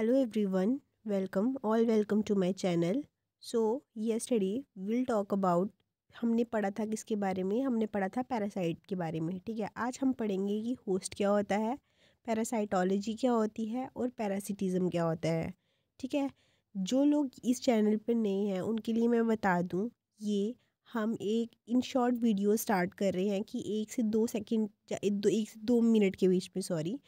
one welcome all welcome to my channel so so study will talk about हमने पढ़ा था किसके बारे में हमने पढ़ा था पैरासाइट के बारे में ठीक है आज हम पढ़ेंगे कि होस्ट क्या होता है पैरासाइटोलॉजी क्या होती है और पैरासिटीज़म क्या होता है ठीक है जो लोग इस चैनल पर नए हैं उनके लिए मैं बता दूँ ये हम एक इन शॉर्ट वीडियो स्टार्ट कर रहे हैं कि एक से दो सेकेंड एक से दो मिनट के बीच में सॉरी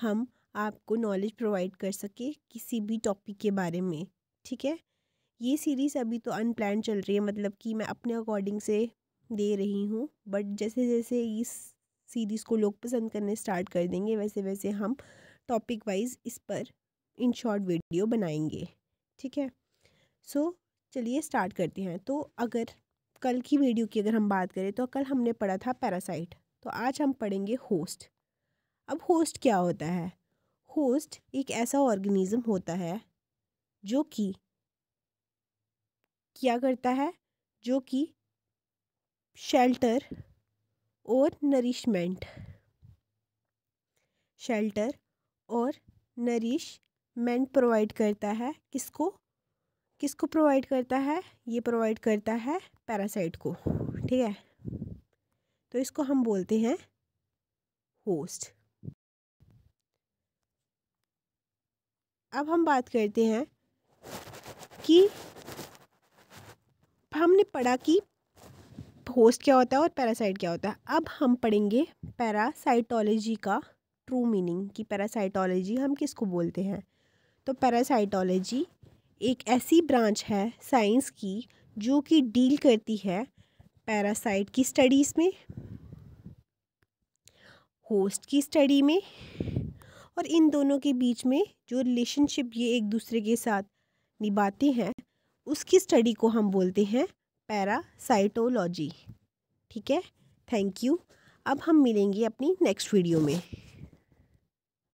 हम आपको नॉलेज प्रोवाइड कर सके किसी भी टॉपिक के बारे में ठीक है ये सीरीज़ अभी तो अनप्लान चल रही है मतलब कि मैं अपने अकॉर्डिंग से दे रही हूँ बट जैसे जैसे इस सीरीज़ को लोग पसंद करने स्टार्ट कर देंगे वैसे वैसे हम टॉपिक वाइज इस पर इन शॉर्ट वीडियो बनाएंगे ठीक है सो so, चलिए स्टार्ट करते हैं तो अगर कल की वीडियो की अगर हम बात करें तो कल हमने पढ़ा था पैरासाइट तो आज हम पढ़ेंगे होस्ट अब होस्ट क्या होता है होस्ट एक ऐसा ऑर्गेनिज्म होता है जो कि क्या करता है जो कि शेल्टर और नरिशमेंट शेल्टर और नरिशमेंट प्रोवाइड करता है किसको किसको प्रोवाइड करता है ये प्रोवाइड करता है पैरासाइट को ठीक है तो इसको हम बोलते हैं होस्ट अब हम बात करते हैं कि हमने पढ़ा कि होस्ट क्या होता है और पैरासाइट क्या होता है अब हम पढ़ेंगे पैरासाइटोलॉजी का ट्रू मीनिंग कि पैरासाइटोलॉजी हम किसको बोलते हैं तो पैरासाइटोलॉजी एक ऐसी ब्रांच है साइंस की जो कि डील करती है पैरासाइट की स्टडीज़ में होस्ट की स्टडी में और इन दोनों के बीच में जो रिलेशनशिप ये एक दूसरे के साथ निभाते हैं उसकी स्टडी को हम बोलते हैं पैरासाइटोलॉजी ठीक है थैंक यू अब हम मिलेंगे अपनी नेक्स्ट वीडियो में